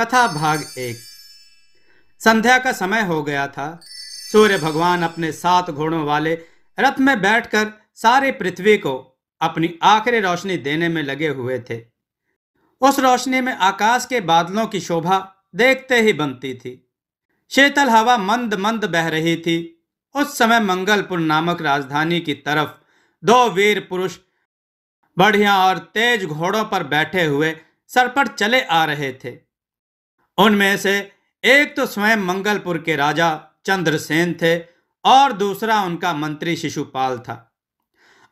कथा भाग एक संध्या का समय हो गया था सूर्य भगवान अपने सात घोड़ों वाले रथ में बैठकर सारी पृथ्वी को अपनी आखिरी रोशनी देने में लगे हुए थे उस रोशनी में आकाश के बादलों की शोभा देखते ही बनती थी शीतल हवा मंद मंद बह रही थी उस समय मंगलपुर नामक राजधानी की तरफ दो वीर पुरुष बढ़िया और तेज घोड़ों पर बैठे हुए सर पर चले आ रहे थे उनमें से एक तो स्वयं मंगलपुर के राजा चंद्रसेन थे और दूसरा उनका मंत्री शिशुपाल था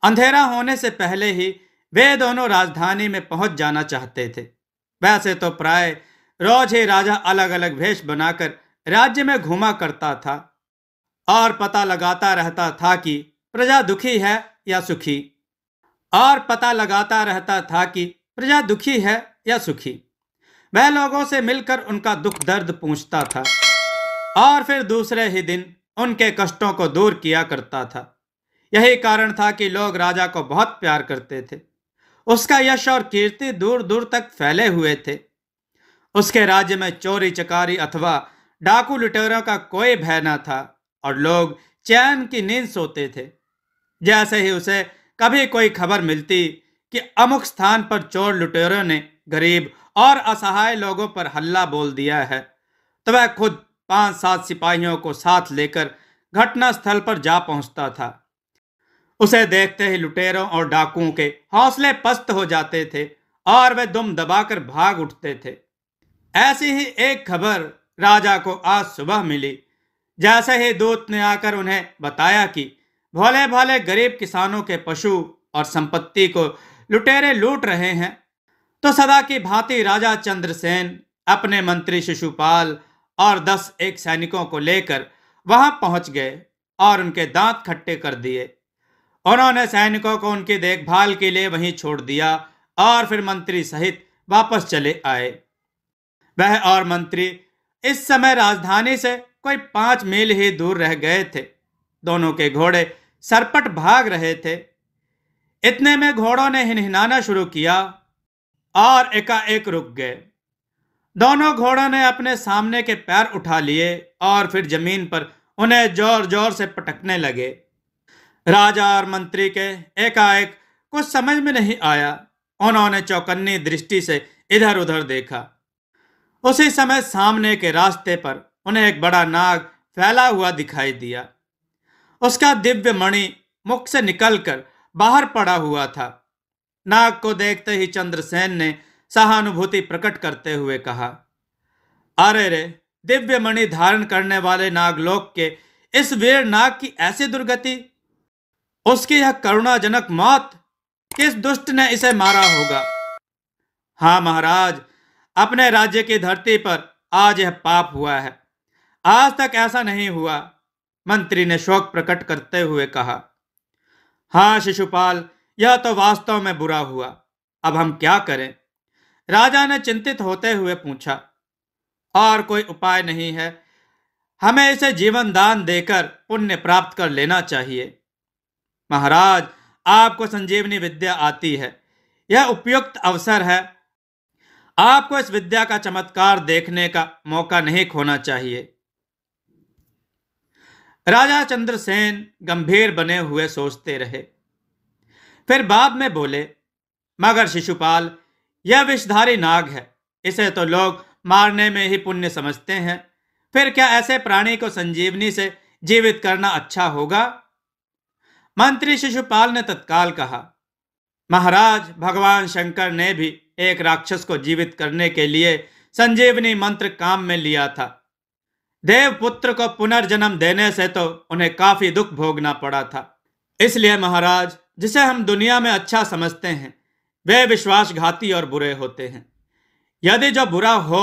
अंधेरा होने से पहले ही वे दोनों राजधानी में पहुंच जाना चाहते थे वैसे तो प्राय रोज ही राजा अलग अलग भेष बनाकर राज्य में घुमा करता था और पता लगाता रहता था कि प्रजा दुखी है या सुखी और पता लगाता रहता था कि प्रजा दुखी है या सुखी मैं लोगों से मिलकर उनका दुख दर्द पूछता था और फिर दूसरे ही दिन उनके कष्टों को दूर किया करता था यही कारण था कि लोग राजा को बहुत प्यार करते थे उसका यश और कीर्ति दूर दूर तक फैले हुए थे उसके राज्य में चोरी चकारी अथवा डाकू लुटेरों का कोई भय न था और लोग चैन की नींद सोते थे जैसे ही उसे कभी कोई खबर मिलती कि अमुक स्थान पर चोर लुटेरों ने गरीब और असहाय लोगों पर हल्ला बोल दिया है तो वह खुद पांच सात सिपाहियों को साथ लेकर घटना स्थल पर जा पहुंचता था उसे देखते ही लुटेरों और डाकुओं के हौसले पस्त हो जाते थे और वे दुम दबाकर भाग उठते थे ऐसी ही एक खबर राजा को आज सुबह मिली जैसे ही दूत ने आकर उन्हें बताया कि भोले भाले गरीब किसानों के पशु और संपत्ति को लुटेरे लूट रहे हैं तो सदा के भांति राजा चंद्रसेन अपने मंत्री शिशुपाल और दस एक सैनिकों को लेकर वहां पहुंच गए और उनके दांत खट्टे कर दिए उन्होंने सैनिकों को उनकी देखभाल के लिए वहीं छोड़ दिया और फिर मंत्री सहित वापस चले आए वह और मंत्री इस समय राजधानी से कोई पांच मील ही दूर रह गए थे दोनों के घोड़े सरपट भाग रहे थे इतने में घोड़ों ने हिनहिनाना शुरू किया और एकाएक रुक गए दोनों घोड़ों ने अपने सामने के पैर उठा लिए और फिर जमीन पर उन्हें जोर जोर से पटकने लगे राजा और मंत्री के एकाएक कुछ समझ में नहीं आया उन्होंने चौकन्नी दृष्टि से इधर उधर देखा उसी समय सामने के रास्ते पर उन्हें एक बड़ा नाग फैला हुआ दिखाई दिया उसका दिव्य मणि मुख से निकलकर बाहर पड़ा हुआ था नाग को देखते ही चंद्रसेन ने सहानुभूति प्रकट करते हुए कहा अरे रे दिव्य मणि धारण करने वाले नागलोक के इस वीर नाग की ऐसी दुर्गति उसकी यह करुणाजनक मौत किस दुष्ट ने इसे मारा होगा हाँ महाराज अपने राज्य की धरती पर आज यह पाप हुआ है आज तक ऐसा नहीं हुआ मंत्री ने शोक प्रकट करते हुए कहा हाँ शिशुपाल यह तो वास्तव में बुरा हुआ अब हम क्या करें राजा ने चिंतित होते हुए पूछा और कोई उपाय नहीं है हमें इसे जीवन दान देकर पुण्य प्राप्त कर लेना चाहिए महाराज आपको संजीवनी विद्या आती है यह उपयुक्त अवसर है आपको इस विद्या का चमत्कार देखने का मौका नहीं खोना चाहिए राजा चंद्रसेन गंभीर बने हुए सोचते रहे फिर बाद में बोले मगर शिशुपाल यह विषधारी नाग है इसे तो लोग मारने में ही पुण्य समझते हैं फिर क्या ऐसे प्राणी को संजीवनी से जीवित करना अच्छा होगा मंत्री शिशुपाल ने तत्काल कहा महाराज भगवान शंकर ने भी एक राक्षस को जीवित करने के लिए संजीवनी मंत्र काम में लिया था देवपुत्र को पुनर्जन्म देने से तो उन्हें काफी दुख भोगना पड़ा था इसलिए महाराज जिसे हम दुनिया में अच्छा समझते हैं वे विश्वासघाती और बुरे होते हैं यदि जो बुरा हो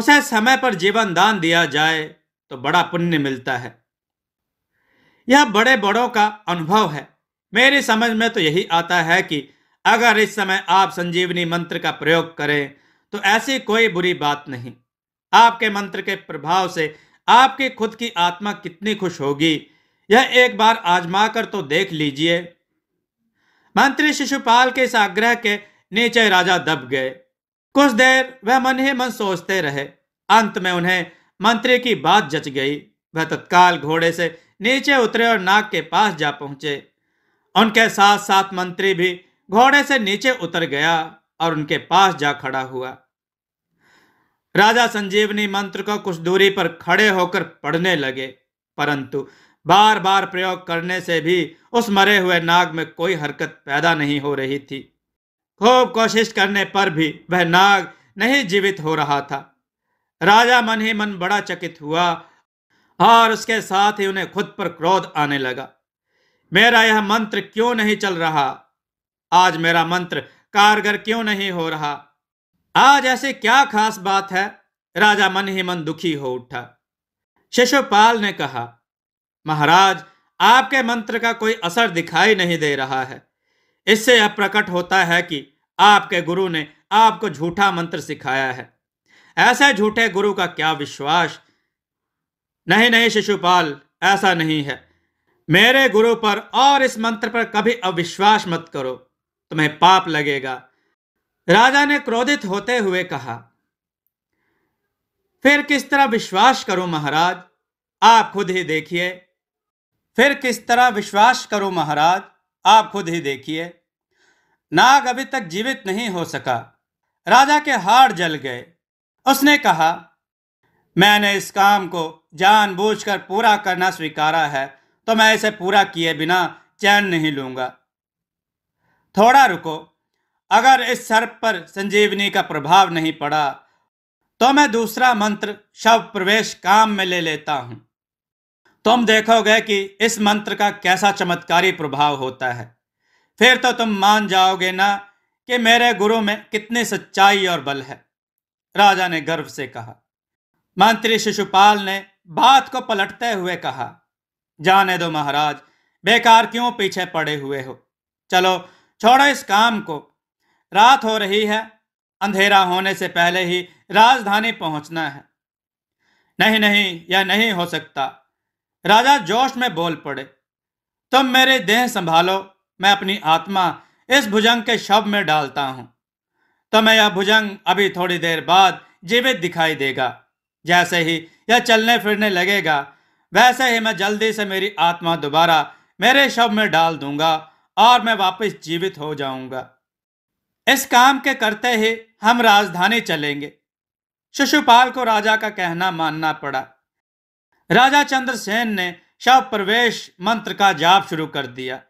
उसे समय पर जीवन दान दिया जाए तो बड़ा पुण्य मिलता है यह बड़े बड़ों का अनुभव है मेरी समझ में तो यही आता है कि अगर इस समय आप संजीवनी मंत्र का प्रयोग करें तो ऐसी कोई बुरी बात नहीं आपके मंत्र के प्रभाव से आपकी खुद की आत्मा कितनी खुश होगी यह एक बार आजमा कर तो देख लीजिए मंत्री शिशुपाल के इस आग्रह के नीचे राजा दब गए कुछ देर वह मन ही मन सोचते रहे अंत में उन्हें मंत्री की बात जच गई वह तत्काल घोड़े से नीचे उतरे और नाग के पास जा पहुंचे उनके साथ साथ मंत्री भी घोड़े से नीचे उतर गया और उनके पास जा खड़ा हुआ राजा संजीवनी मंत्र को कुछ दूरी पर खड़े होकर पढ़ने लगे परंतु बार बार प्रयोग करने से भी उस मरे हुए नाग में कोई हरकत पैदा नहीं हो रही थी खूब कोशिश करने पर भी वह नाग नहीं जीवित हो रहा था राजा मन ही मन बड़ा चकित हुआ और उसके साथ ही उन्हें खुद पर क्रोध आने लगा मेरा यह मंत्र क्यों नहीं चल रहा आज मेरा मंत्र कारगर क्यों नहीं हो रहा आज ऐसी क्या खास बात है राजा मन ही मन दुखी हो उठा शिशुपाल ने कहा महाराज आपके मंत्र का कोई असर दिखाई नहीं दे रहा है इससे यह प्रकट होता है कि आपके गुरु ने आपको झूठा मंत्र सिखाया है ऐसे झूठे गुरु का क्या विश्वास नहीं नहीं शिशुपाल ऐसा नहीं है मेरे गुरु पर और इस मंत्र पर कभी अविश्वास मत करो तुम्हें पाप लगेगा राजा ने क्रोधित होते हुए कहा फिर किस तरह विश्वास करो महाराज आप खुद ही देखिए फिर किस तरह विश्वास करो महाराज आप खुद ही देखिए नाग अभी तक जीवित नहीं हो सका राजा के हार जल गए उसने कहा मैंने इस काम को जानबूझकर पूरा करना स्वीकारा है तो मैं इसे पूरा किए बिना चैन नहीं लूंगा थोड़ा रुको अगर इस सर्प पर संजीवनी का प्रभाव नहीं पड़ा तो मैं दूसरा मंत्र शव प्रवेश काम में ले लेता हूं तुम देखोगे कि इस मंत्र का कैसा चमत्कारी प्रभाव होता है फिर तो तुम मान जाओगे ना कि मेरे गुरु में कितनी सच्चाई और बल है राजा ने गर्व से कहा मंत्री शिशुपाल ने बात को पलटते हुए कहा जाने दो महाराज बेकार क्यों पीछे पड़े हुए हो चलो छोड़ो इस काम को रात हो रही है अंधेरा होने से पहले ही राजधानी पहुंचना है नहीं नहीं यह नहीं हो सकता राजा जोश में बोल पड़े तुम मेरे देह संभालो मैं अपनी आत्मा इस भुजंग के शव में डालता हूं तुम्हें यह भुजंग अभी थोड़ी देर बाद जीवित दिखाई देगा जैसे ही यह चलने फिरने लगेगा वैसे ही मैं जल्दी से मेरी आत्मा दोबारा मेरे शव में डाल दूंगा और मैं वापस जीवित हो जाऊंगा इस काम के करते ही हम राजधानी चलेंगे शिशुपाल को राजा का कहना मानना पड़ा राजा चंद्रसेन ने शव प्रवेश मंत्र का जाप शुरू कर दिया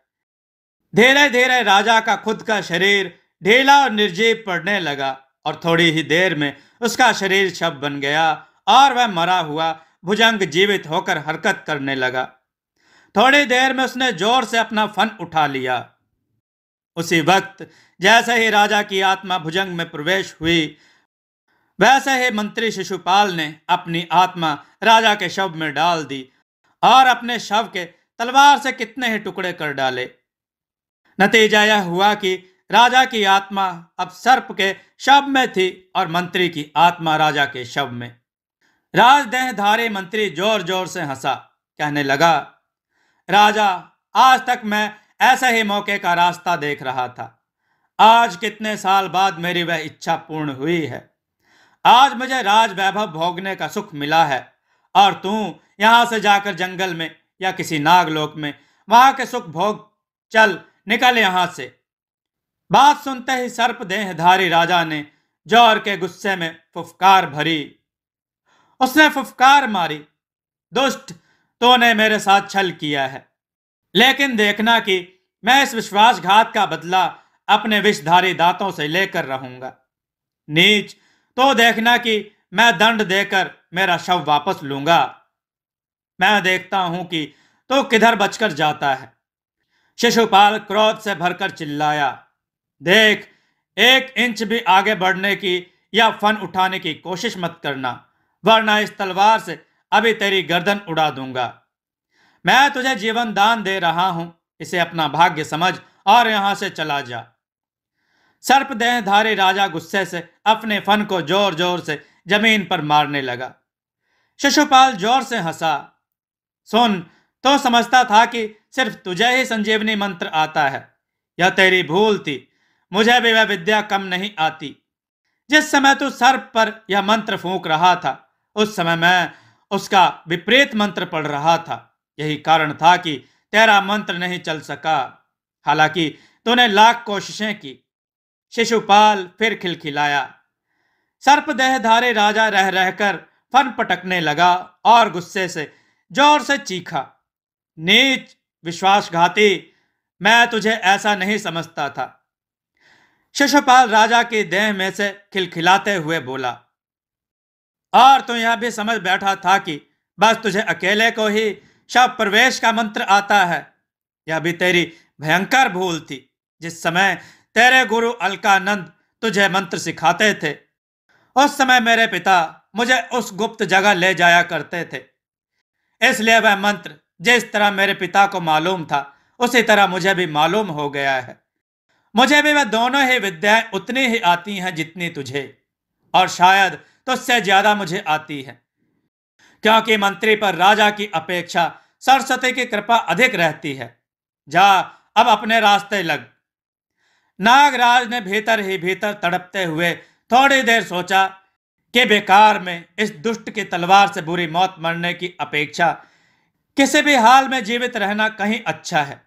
धीरे धीरे राजा का खुद का शरीर ढीला और निर्जीव पड़ने लगा और थोड़ी ही देर में उसका शरीर शव बन गया और वह मरा हुआ भुजंग जीवित होकर हरकत करने लगा थोड़ी देर में उसने जोर से अपना फन उठा लिया उसी वक्त जैसे ही राजा की आत्मा भुजंग में प्रवेश हुई वैसे ही मंत्री शिशुपाल ने अपनी आत्मा राजा के शव में डाल दी और अपने शव के तलवार से कितने ही टुकड़े कर डाले नतीजा यह हुआ कि राजा की आत्मा अब सर्प के शव में थी और मंत्री की आत्मा राजा के शव में राजदेहधारी मंत्री जोर जोर से हंसा कहने लगा राजा आज तक मैं ऐसे ही मौके का रास्ता देख रहा था आज कितने साल बाद मेरी वह इच्छा पूर्ण हुई है आज मुझे राज वैभव भोगने का सुख मिला है और तू यहां से जाकर जंगल में या किसी नागलोक में वहां के सुख भोग चल निकल यहां से बात सुनते ही सर्प देहधारी राजा ने जौर के गुस्से में फुफकार भरी उसने फुफकार मारी दुष्ट तूने मेरे साथ छल किया है लेकिन देखना कि मैं इस विश्वासघात का बदला अपने विषधारी दांतों से लेकर रहूंगा नीच तो देखना कि मैं दंड देकर मेरा शव वापस लूंगा मैं देखता हूं कि तो किधर बचकर जाता है शिशुपाल क्रोध से भरकर चिल्लाया देख एक इंच भी आगे बढ़ने की या फन उठाने की कोशिश मत करना वरना इस तलवार से अभी तेरी गर्दन उड़ा दूंगा मैं तुझे जीवन दान दे रहा हूं इसे अपना भाग्य समझ और यहां से चला जा दें धारे राजा गुस्से से अपने फन को जोर जोर से जमीन पर मारने लगा शिशुपाल जोर से हंसा सुन तो समझता था कि सिर्फ तुझे ही संजीवनी मंत्र आता है यह तेरी भूल थी मुझे भी वह विद्या कम नहीं आती जिस समय तू सर्प पर यह मंत्र फूंक रहा था उस समय मैं उसका विपरीत मंत्र पढ़ रहा था यही कारण था कि तेरा मंत्र नहीं चल सका हालांकि तूने लाख कोशिशें की शिशुपाल फिर खिलखिलाया सर्पदेह धारे राजा रह रहकर फन पटकने लगा और गुस्से से जोर से चीखा नीच विश्वासघाती मैं तुझे ऐसा नहीं समझता था शिशुपाल राजा के देह में से खिलखिलाते हुए बोला और तू यह भी समझ बैठा था कि बस तुझे अकेले को ही शव प्रवेश का मंत्र आता है यह भी तेरी भयंकर भूल थी जिस समय तेरे गुरु अलकानंद तुझे मंत्र सिखाते थे उस समय मेरे पिता मुझे उस गुप्त जगह ले जाया करते थे इसलिए वह मंत्र जिस तरह मेरे पिता को मालूम था उसी तरह मुझे भी मालूम हो गया है मुझे भी वह दोनों ही विद्याएं उतनी ही आती हैं जितनी तुझे और शायद तुझसे ज्यादा मुझे आती है क्योंकि मंत्री पर राजा की अपेक्षा सरस्वती की कृपा अधिक रहती है जा अब अपने रास्ते लग नागराज ने भीतर ही भीतर तड़पते हुए थोड़ी देर सोचा कि बेकार में इस दुष्ट की तलवार से बुरी मौत मरने की अपेक्षा किसी भी हाल में जीवित रहना कहीं अच्छा है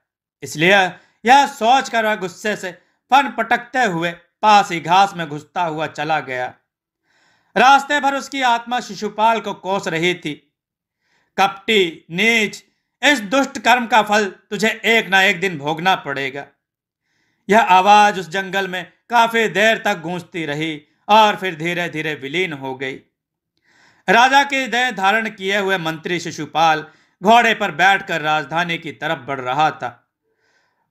इसलिए यह सोच कर वह गुस्से से फन पटकते हुए पास ही घास में घुसता हुआ चला गया रास्ते भर उसकी आत्मा शिशुपाल को कोस रही थी कपटी नीच इस दुष्ट कर्म का फल तुझे एक ना एक दिन भोगना पड़ेगा यह आवाज उस जंगल में काफी देर तक गूंजती रही और फिर धीरे धीरे विलीन हो गई राजा के दय धारण किए हुए मंत्री शिशुपाल घोड़े पर बैठकर राजधानी की तरफ बढ़ रहा था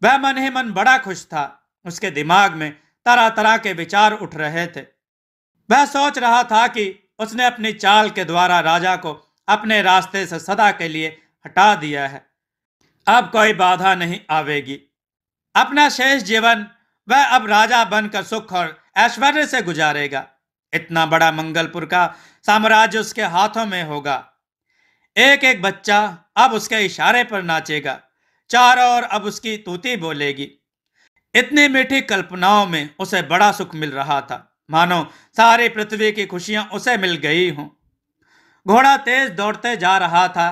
वह मन ही मन बड़ा खुश था उसके दिमाग में तरह तरह के विचार उठ रहे थे वह सोच रहा था कि उसने अपनी चाल के द्वारा राजा को अपने रास्ते से सदा के लिए हटा दिया है अब कोई बाधा नहीं आवेगी अपना शेष जीवन वह अब राजा बनकर सुख और ऐश्वर्य से गुजारेगा इतना बड़ा मंगलपुर का साम्राज्य उसके हाथों में होगा एक एक बच्चा अब उसके इशारे पर नाचेगा चारों ओर अब उसकी तूती बोलेगी इतनी मीठी कल्पनाओं में उसे बड़ा सुख मिल रहा था मानो सारी पृथ्वी की खुशियां उसे मिल गई हों घोड़ा तेज दौड़ते जा रहा था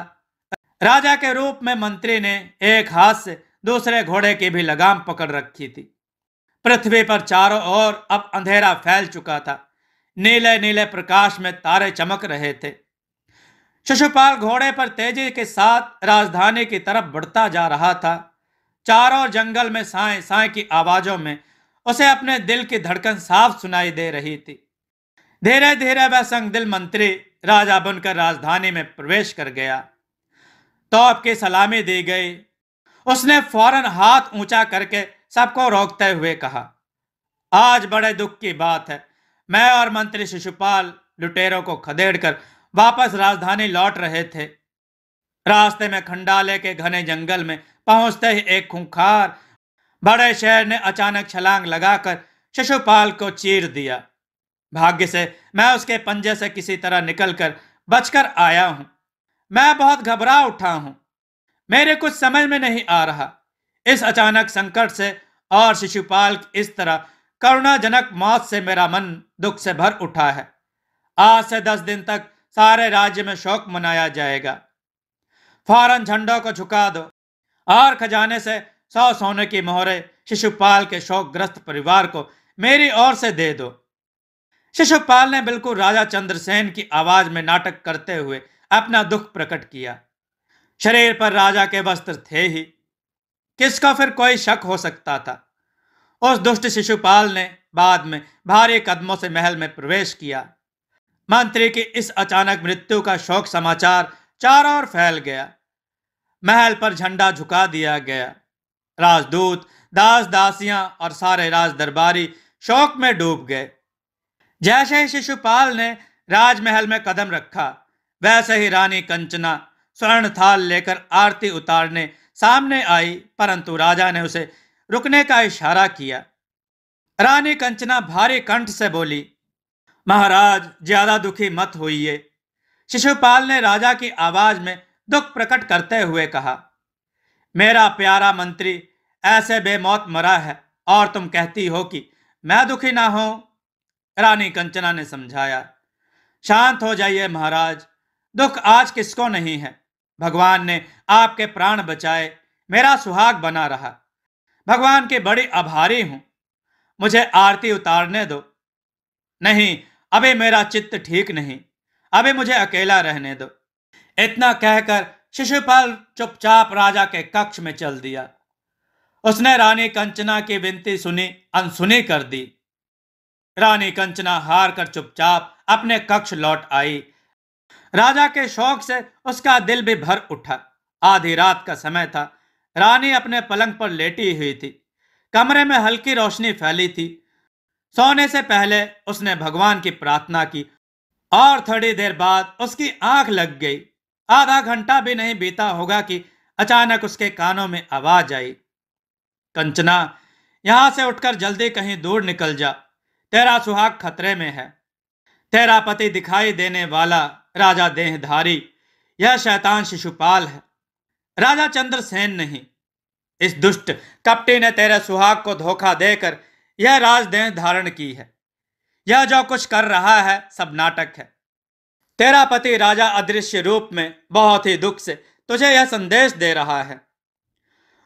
राजा के रूप में मंत्री ने एक हाथ से दूसरे घोड़े की भी लगाम पकड़ रखी थी पृथ्वी पर चारों ओर अब अंधेरा फैल चुका था नीले नीले प्रकाश में तारे चमक रहे थे शिशुपाल घोड़े पर तेजी के साथ राजधानी की तरफ बढ़ता जा रहा था चारों जंगल में साए साए की आवाजों में उसे अपने दिल की धड़कन साफ सुनाई दे रही थी धीरे धीरे वह संघ दिल मंत्री राजा बनकर राजधानी में प्रवेश कर गया तो आपकी सलामी दी गई उसने फौरन हाथ ऊंचा करके सबको रोकते हुए कहा आज बड़े दुख की बात है मैं और मंत्री शिशुपाल लुटेरों को खदेड़कर वापस राजधानी लौट रहे थे रास्ते में खंडाले के घने जंगल में पहुंचते ही एक खूंखार बड़े शेर ने अचानक छलांग लगाकर शिशुपाल को चीर दिया भाग्य से मैं उसके पंजे से किसी तरह निकलकर बचकर आया हूं मैं बहुत घबरा उठा हूं मेरे कुछ समझ में नहीं आ रहा इस अचानक संकट से और शिशुपाल इस तरह करुणाजनक मौत से मेरा मन दुख से भर उठा है आज से दस दिन तक सारे राज्य में शोक मनाया जाएगा फौरन झंडों को झुका दो और खजाने से सौ सोने की मोहरे शिशुपाल के शोकग्रस्त परिवार को मेरी ओर से दे दो शिशुपाल ने बिल्कुल राजा चंद्रसेन की आवाज में नाटक करते हुए अपना दुख प्रकट किया शरीर पर राजा के वस्त्र थे ही किसका फिर कोई शक हो सकता था उस दुष्ट शिशुपाल ने बाद में भारी कदमों से महल में प्रवेश किया मंत्री की इस अचानक मृत्यु का शोक समाचार चारों ओर फैल गया महल पर झंडा झुका दिया गया राजदूत दास दासियां और सारे राज दरबारी शोक में डूब गए जैसे ही शिशुपाल ने राजमहल में कदम रखा वैसे ही रानी कंचना स्वर्ण थाल लेकर आरती उतारने सामने आई परंतु राजा ने उसे रुकने का इशारा किया रानी कंचना भारी कंठ से बोली महाराज ज्यादा दुखी मत होइए शिशुपाल ने राजा की आवाज में दुख प्रकट करते हुए कहा मेरा प्यारा मंत्री ऐसे बेमौत मरा है और तुम कहती हो कि मैं दुखी ना हो रानी कंचना ने समझाया शांत हो जाइए महाराज दुख आज किसको नहीं है भगवान ने आपके प्राण बचाए मेरा सुहाग बना रहा भगवान के बड़े आभारी हूं मुझे आरती उतारने दो नहीं अबे मेरा चित्त ठीक नहीं अबे मुझे अकेला रहने दो इतना कहकर शिशुपाल चुपचाप राजा के कक्ष में चल दिया उसने रानी कंचना की विनती सुनी अनसुनी कर दी रानी कंचना हार कर चुपचाप अपने कक्ष लौट आई राजा के शौक से उसका दिल भी भर उठा आधी रात का समय था रानी अपने पलंग पर लेटी हुई थी कमरे में हल्की रोशनी फैली थी सोने से पहले उसने भगवान की प्रार्थना की और थोड़ी देर बाद उसकी आंख लग गई आधा घंटा भी नहीं बीता होगा कि अचानक उसके कानों में आवाज आई कंचना यहां से उठकर जल्दी कहीं दूर निकल जा तेरा सुहाग खतरे में है तेरा पति दिखाई देने वाला राजा देहधारी यह शैतान शिशुपाल है राजा चंद्रसेन नहीं इस दुष्ट कपटी ने तेरे सुहाग को धोखा देकर यह राजदेह धारण की है यह जो कुछ कर रहा है सब नाटक है तेरा पति राजा अदृश्य रूप में बहुत ही दुख से तुझे यह संदेश दे रहा है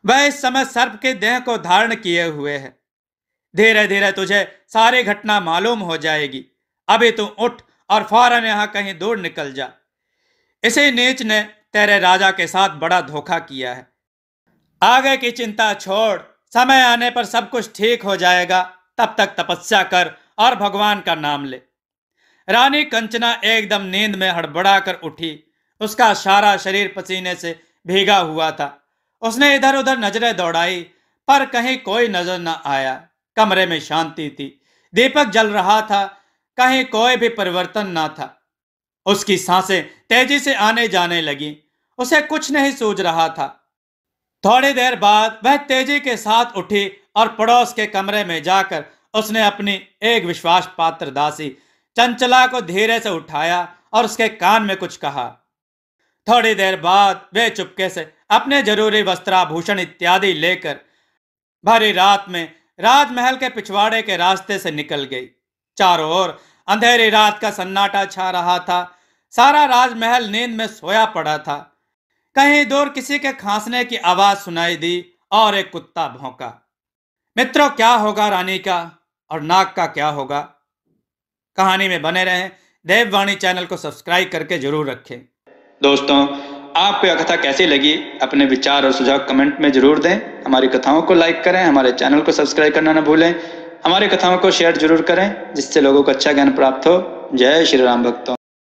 वह इस समय सर्प के देह को धारण किए हुए है धीरे धीरे तुझे सारी घटना मालूम हो जाएगी अभी तू उठ और फौरन यहाँ कहीं दूर निकल जा इसी नीच ने तेरे राजा के साथ बड़ा धोखा किया है आगे की चिंता छोड़ समय आने पर सब कुछ ठीक हो जाएगा तब तक तपस्या कर और भगवान का नाम ले रानी कंचना एकदम नींद में हड़बड़ा कर उठी उसका सारा शरीर पसीने से भीगा हुआ था उसने इधर उधर नजरें दौड़ाई पर कहीं कोई नजर न आया कमरे में शांति थी दीपक जल रहा था कहीं कोई भी परिवर्तन ना था उसकी सांसें तेजी से आने जाने लगी उसे कुछ नहीं सूझ रहा था थोड़ी देर बाद वह तेजी के साथ उठी और पड़ोस के कमरे में जाकर उसने अपनी एक विश्वास पात्र दासी चंचला को धीरे से उठाया और उसके कान में कुछ कहा थोड़ी देर बाद वे चुपके से अपने जरूरी वस्त्राभूषण इत्यादि लेकर भरी रात में राजमहल के पिछवाड़े के रास्ते से निकल गई चारों ओर अंधेरी रात का सन्नाटा छा रहा था सारा राजमहल नींद में सोया पड़ा था कहीं दूर किसी के खांसने की आवाज सुनाई दी और एक कुत्ता भौंका मित्रों क्या होगा रानी का और नाग का क्या होगा कहानी में बने रहें देववाणी चैनल को सब्सक्राइब करके जरूर रखें दोस्तों आपको यह कथा कैसी लगी अपने विचार और सुझाव कमेंट में जरूर दें हमारी कथाओं को लाइक करें हमारे चैनल को सब्सक्राइब करना ना भूलें हमारी कथाओं को शेयर जरूर करें जिससे लोगों को अच्छा ज्ञान प्राप्त हो जय श्री राम भक्तों